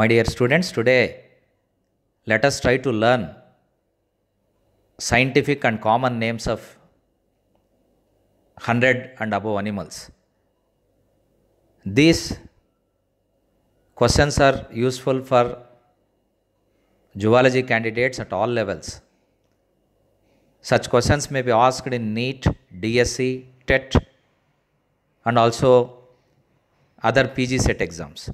My dear students, today let us try to learn scientific and common names of 100 and above animals. These questions are useful for zoology candidates at all levels. Such questions may be asked in NEET, DSE, TET and also other PG set exams.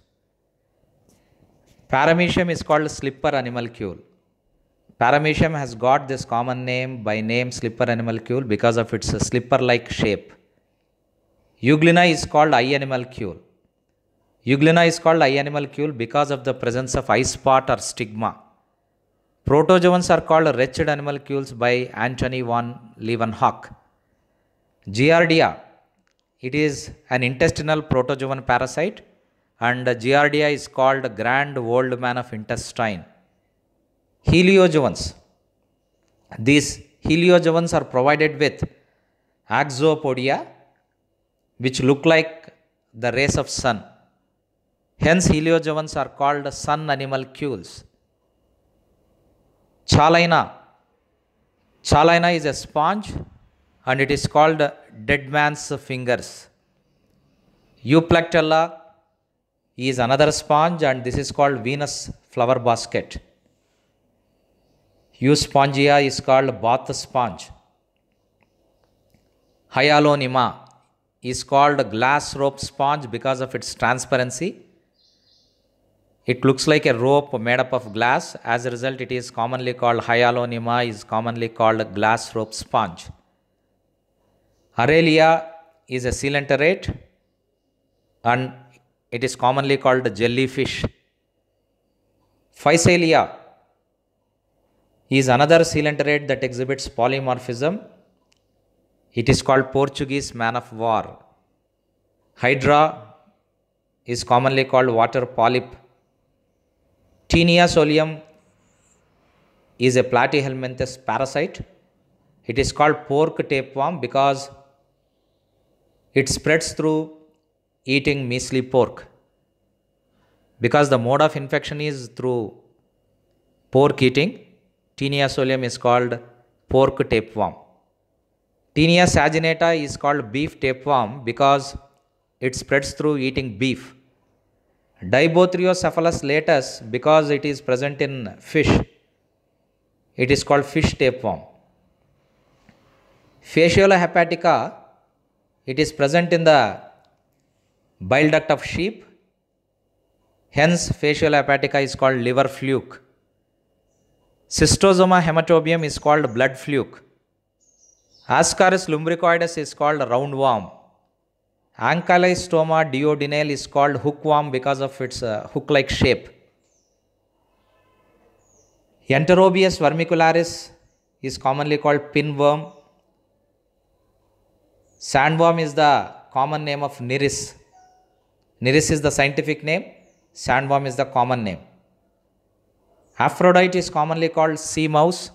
Paramecium is called slipper animalcule. Paramecium has got this common name by name slipper animalcule because of its slipper-like shape. Euglena is called eye animalcule. Euglena is called eye animalcule because of the presence of eye spot or stigma. Protozoans are called wretched animalcules by Anthony von Leeuwenhoek. Giardia, it is an intestinal protozoan parasite and Giardia is called Grand Old Man of Intestine. Heliozoans. These heliozoans are provided with axopodia which look like the rays of sun. Hence heliozoans are called sun animalcules. Chalaina. Chalaina is a sponge and it is called dead man's fingers. Euplectella is another sponge and this is called Venus flower basket. Euspongia is called bath sponge. Hyalonema is called glass rope sponge because of its transparency. It looks like a rope made up of glass. As a result, it is commonly called hyalonema, is commonly called glass rope sponge. Aurelia is a coelenterate and it is commonly called jellyfish. Physalia is another coelenterate that exhibits polymorphism. It is called Portuguese man of war. Hydra is commonly called water polyp. Tinea solium is a platyhelminthes parasite. It is called pork tapeworm because it spreads through eating measly pork because the mode of infection is through pork eating. Tinea solium is called pork tapeworm. Tinea saginata is called beef tapeworm because it spreads through eating beef. Dibothriocephalus latus because it is present in fish. It is called fish tapeworm. Fasciola hepatica, it is present in the bile duct of sheep. Hence, facial hepatica is called liver fluke. Cystosoma hematobium is called blood fluke. Ascaris lumbricoides is called roundworm. Ankylostoma duodenale is called hookworm because of its uh, hook-like shape. Enterobius vermicularis is commonly called pinworm. Sandworm is the common name of neris. Neris is the scientific name, sandworm is the common name. Aphrodite is commonly called sea mouse.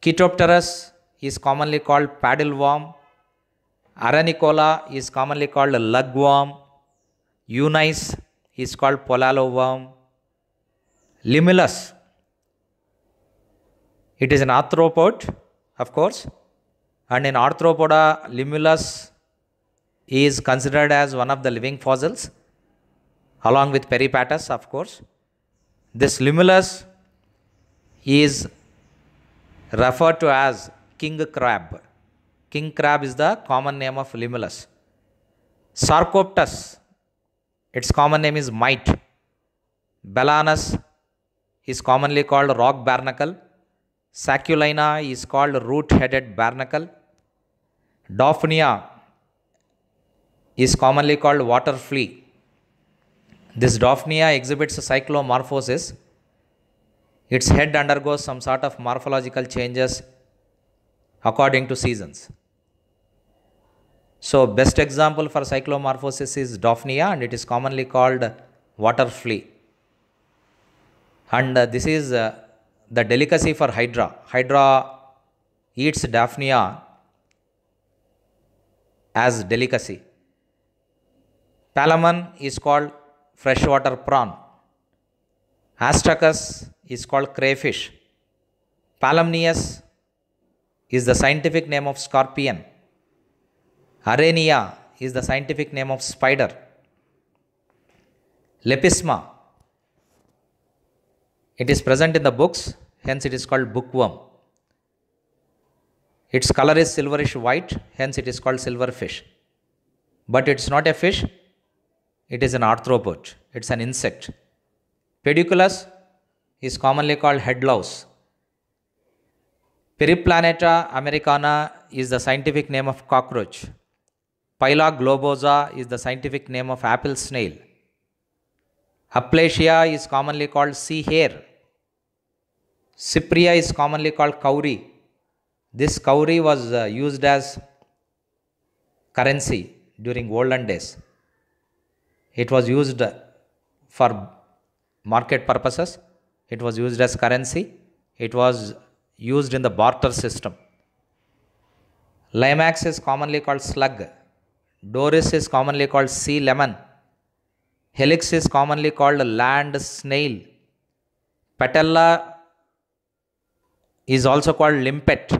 Ketopterus is commonly called paddle worm. Aranicola is commonly called lugworm. Unice is called polalo worm. Limulus, it is an arthropod, of course, and in Arthropoda limulus is considered as one of the living fossils along with peripatus of course. This limulus is referred to as king crab. King crab is the common name of limulus. Sarcoptus, its common name is mite. Balanus is commonly called rock barnacle. Saculina is called root-headed barnacle. Dauphinia is commonly called water flea. This Daphnia exhibits cyclomorphosis. Its head undergoes some sort of morphological changes according to seasons. So best example for cyclomorphosis is Daphnia and it is commonly called water flea. And uh, this is uh, the delicacy for Hydra. Hydra eats Daphnia as delicacy. Palamon is called freshwater prawn. Astracus is called crayfish. Palamnius is the scientific name of scorpion. Arania is the scientific name of spider. Lepisma. It is present in the books, hence it is called bookworm. Its color is silverish white, hence it is called silverfish. But it's not a fish, it is an arthropod. It's an insect. Pediculus is commonly called head louse. Periplaneta americana is the scientific name of cockroach. Pila globosa is the scientific name of apple snail. Aplasia is commonly called sea hare. Cypria is commonly called cowrie. This cowrie was uh, used as currency during olden days. It was used for market purposes. It was used as currency. It was used in the barter system. Limax is commonly called slug. Doris is commonly called sea lemon. Helix is commonly called land snail. Patella is also called limpet.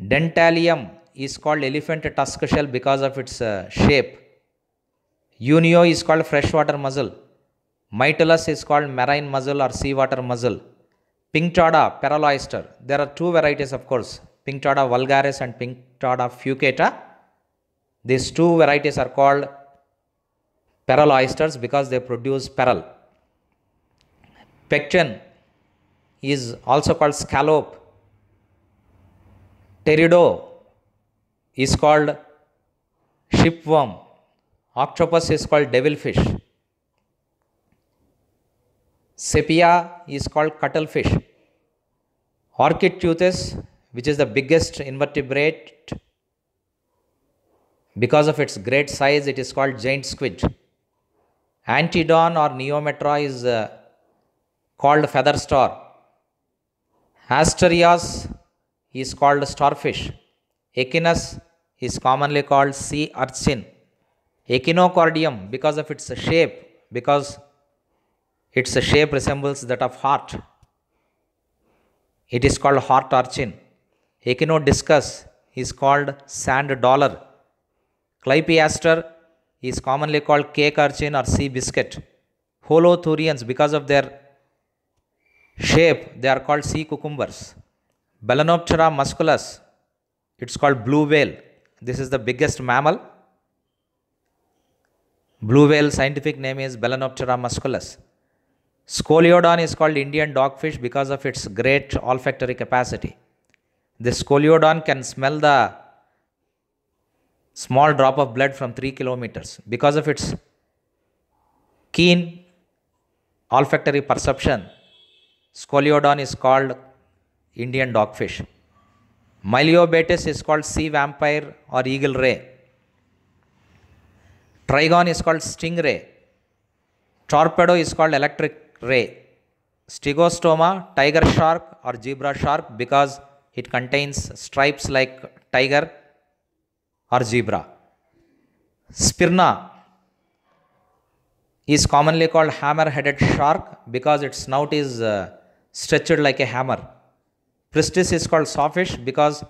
Dentalium is called elephant tusk shell because of its uh, shape. Unio is called freshwater mussel. Mytilus is called marine mussel or seawater mussel. Pinctada, pearl oyster. There are two varieties of course. Pinctada vulgaris and Pinctada fucata. These two varieties are called pearl oysters because they produce pearl. Pecten is also called scallop. Teredo is called shipworm. Octopus is called devilfish. Sepia is called cuttlefish. Orchid which is the biggest invertebrate, because of its great size, it is called giant squid. Antidon or Neometra is uh, called feather star. Asterias is called starfish. Echinus is commonly called sea urchin. Echinocardium, because of its shape, because its shape resembles that of heart, it is called heart urchin. Echinodiscus is called sand dollar. Clypeaster is commonly called cake urchin or sea biscuit. Holothurians, because of their shape, they are called sea cucumbers. Balanoptera musculus, it's called blue whale. This is the biggest mammal Blue whale scientific name is Balanoptera musculus. Scoliodon is called Indian dogfish because of its great olfactory capacity. The scoliodon can smell the small drop of blood from 3 kilometers. Because of its keen olfactory perception, scoliodon is called Indian dogfish. Myliobates is called sea vampire or eagle ray. Trigon is called stingray. Torpedo is called electric ray. Stegostoma, tiger shark or zebra shark because it contains stripes like tiger or zebra. Spirna is commonly called hammer-headed shark because its snout is uh, stretched like a hammer. Pristis is called sawfish because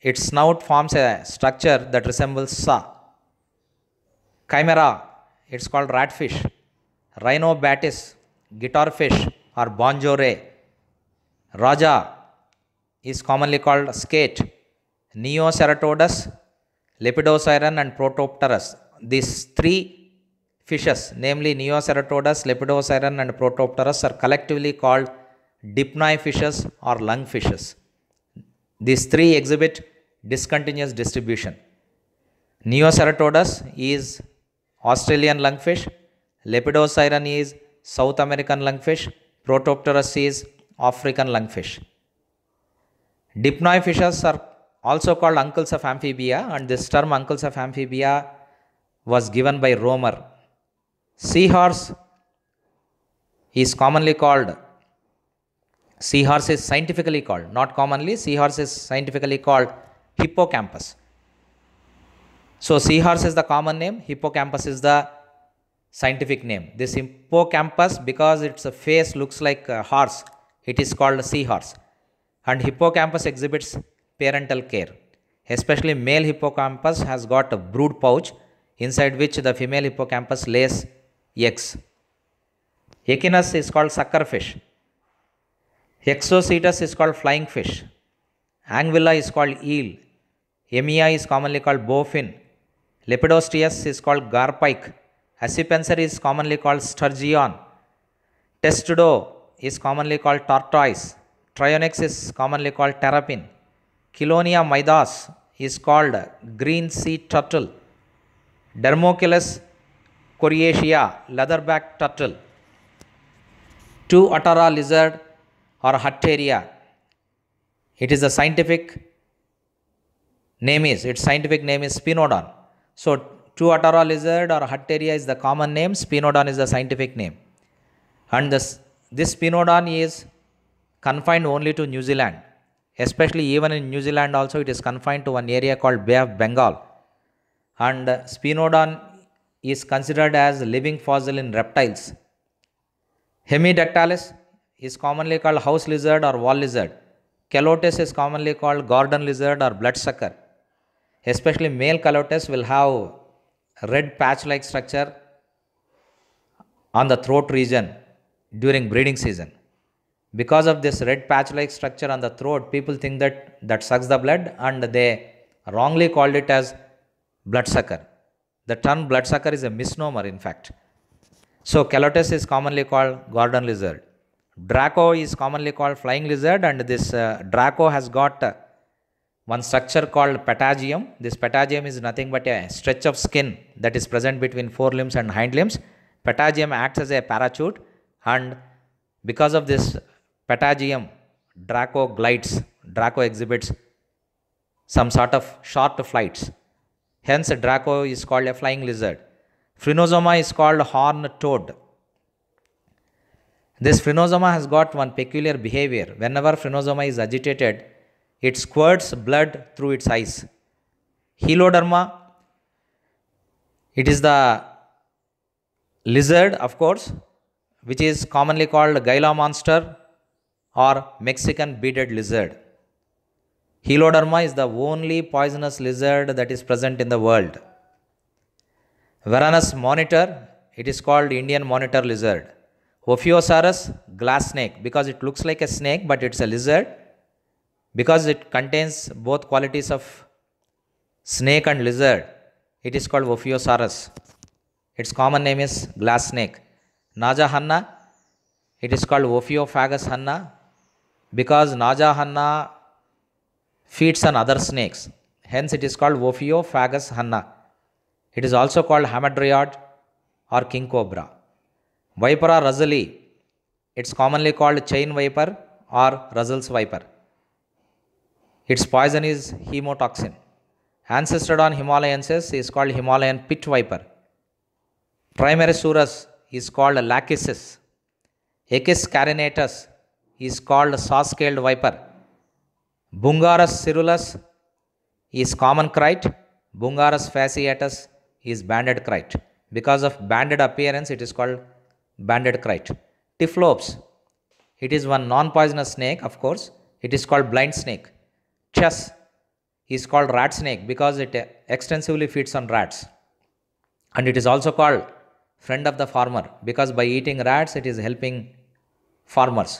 its snout forms a structure that resembles saw chimera, it's called ratfish, rhinobatis, guitarfish or bonjore, raja is commonly called skate, neoceratodus, lepidosiren and protopterus. These three fishes, namely neoceratodus, lepidosiren and protopterus are collectively called dipnoi fishes or lung fishes. These three exhibit discontinuous distribution. Neoceratodus is Australian lungfish. Lepidosiren is South American lungfish. Protopterus is African lungfish. Dipnoi fishes are also called uncles of amphibia and this term uncles of amphibia was given by Romer. Seahorse is commonly called, seahorse is scientifically called, not commonly, seahorse is scientifically called hippocampus. So seahorse is the common name, hippocampus is the scientific name. This hippocampus because its face looks like a horse, it is called a seahorse. And hippocampus exhibits parental care. Especially male hippocampus has got a brood pouch inside which the female hippocampus lays eggs. Echinus is called sucker fish. Exocetus is called flying fish. Anguilla is called eel. Emea is commonly called bowfin. Lepidosteus is called garpike. Accipenser is commonly called sturgeon. Testudo is commonly called tortoise. Trionix is commonly called terrapin. Chelonia midas is called green sea turtle. Dermoculus coriacea, leatherback turtle. Two Atara lizard or hatteria. It is a scientific name is, its scientific name is Spinodon. So true Atara lizard or Hutteria is the common name, Spinodon is the scientific name. And this, this Spinodon is confined only to New Zealand. Especially even in New Zealand also it is confined to one area called Bay of Bengal. And Spinodon is considered as living fossil in reptiles. Hemidactylus is commonly called house lizard or wall lizard. Calotes is commonly called garden lizard or bloodsucker especially male calotes will have red patch like structure on the throat region during breeding season because of this red patch like structure on the throat people think that that sucks the blood and they wrongly called it as bloodsucker the term bloodsucker is a misnomer in fact so calotes is commonly called garden lizard draco is commonly called flying lizard and this uh, draco has got uh, one structure called patagium. This patagium is nothing but a stretch of skin that is present between forelimbs and hind limbs. Patagium acts as a parachute and because of this patagium, Draco glides, Draco exhibits some sort of short flights. Hence, Draco is called a flying lizard. Phrenosoma is called horn toad. This phrenosoma has got one peculiar behavior. Whenever phrenosoma is agitated, it squirts blood through its eyes. Heloderma, it is the lizard, of course, which is commonly called Gila monster or Mexican beaded lizard. Heloderma is the only poisonous lizard that is present in the world. Varanus monitor, it is called Indian monitor lizard. Ophiosaurus, glass snake, because it looks like a snake but it's a lizard because it contains both qualities of snake and lizard. It is called Ophiosaurus. Its common name is glass snake. Naja hanna, it is called Ophiophagus hanna because Naja hanna feeds on other snakes. Hence it is called Ophiofagus hanna. It is also called hamadryad or king cobra. Vipera russelli, it's commonly called chain viper or Russell's viper. Its poison is hemotoxin. on himalayensis is called Himalayan pit viper. Primary suras is called lachesis. Echis carinatus is called saw-scaled viper. Bungarus cirrulus is common crite. Bungarus fasciatus is banded crite. Because of banded appearance, it is called banded crite. Tiflops, it is one non-poisonous snake, of course. It is called blind snake chess is called rat snake because it extensively feeds on rats. And it is also called friend of the farmer because by eating rats it is helping farmers.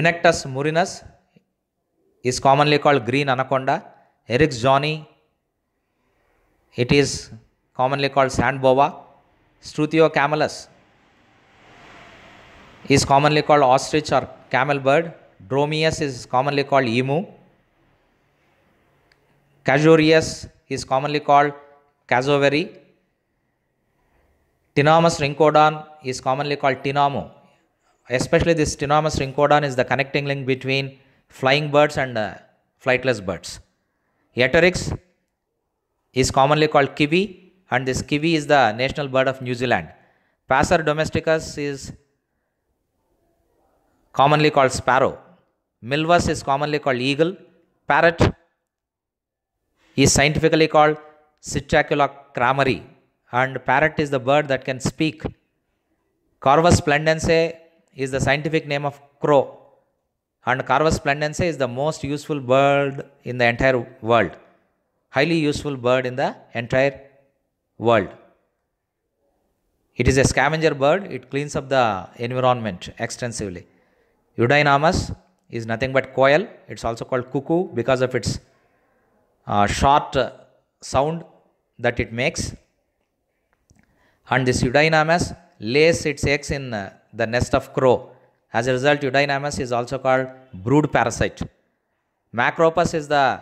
unectus murinus is commonly called green anaconda. Eric's johnny, it is commonly called sand boa. Struthio camelus is commonly called ostrich or camel bird. Dromius is commonly called emu. Casuarius is commonly called cassowary. tinamous rincodon is commonly called tinomo. Especially this tinamous rincodon is the connecting link between flying birds and uh, flightless birds. Yeterix is commonly called kiwi and this kiwi is the national bird of New Zealand. Passer domesticus is commonly called sparrow. Milvus is commonly called eagle. Parrot is scientifically called Citracula crameri and parrot is the bird that can speak. Corvus splendense is the scientific name of crow and Corvus splendense is the most useful bird in the entire world. Highly useful bird in the entire world. It is a scavenger bird. It cleans up the environment extensively. Eudynamus is nothing but quail. It's also called cuckoo because of its a uh, short sound that it makes. And this Eudynamus lays its eggs in uh, the nest of crow. As a result, Eudynamus is also called brood parasite. Macropus is the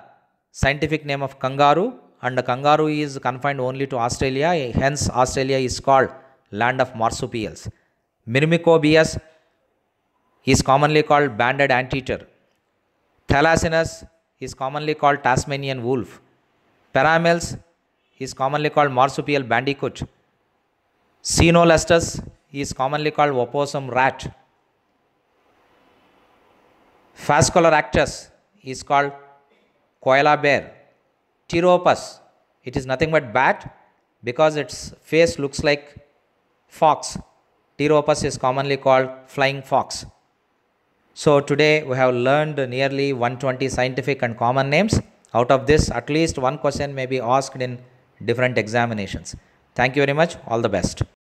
scientific name of kangaroo and the kangaroo is confined only to Australia. Hence, Australia is called land of marsupials. Myrmecobius is commonly called banded anteater. Thalassinus is commonly called Tasmanian wolf. Paramels is commonly called marsupial bandicoot. Cenolastus is commonly called opossum rat. Phascoloractus is called koala bear. Pteropus, it is nothing but bat because its face looks like fox. Pteropus is commonly called flying fox. So today we have learned nearly 120 scientific and common names. Out of this, at least one question may be asked in different examinations. Thank you very much. All the best.